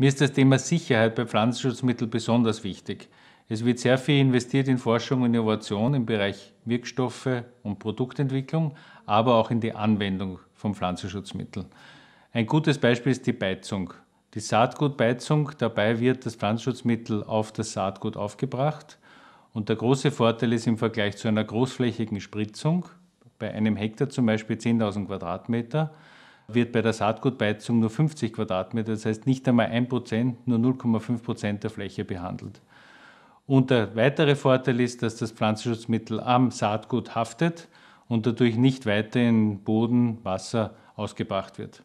Mir ist das Thema Sicherheit bei Pflanzenschutzmitteln besonders wichtig. Es wird sehr viel investiert in Forschung und Innovation im Bereich Wirkstoffe und Produktentwicklung, aber auch in die Anwendung von Pflanzenschutzmitteln. Ein gutes Beispiel ist die Beizung. Die Saatgutbeizung, dabei wird das Pflanzenschutzmittel auf das Saatgut aufgebracht. Und der große Vorteil ist im Vergleich zu einer großflächigen Spritzung, bei einem Hektar zum Beispiel 10.000 Quadratmeter, wird bei der Saatgutbeizung nur 50 Quadratmeter, das heißt nicht einmal 1 nur 0,5 Prozent der Fläche behandelt. Und der weitere Vorteil ist, dass das Pflanzenschutzmittel am Saatgut haftet und dadurch nicht weiter in Boden, Wasser ausgebracht wird.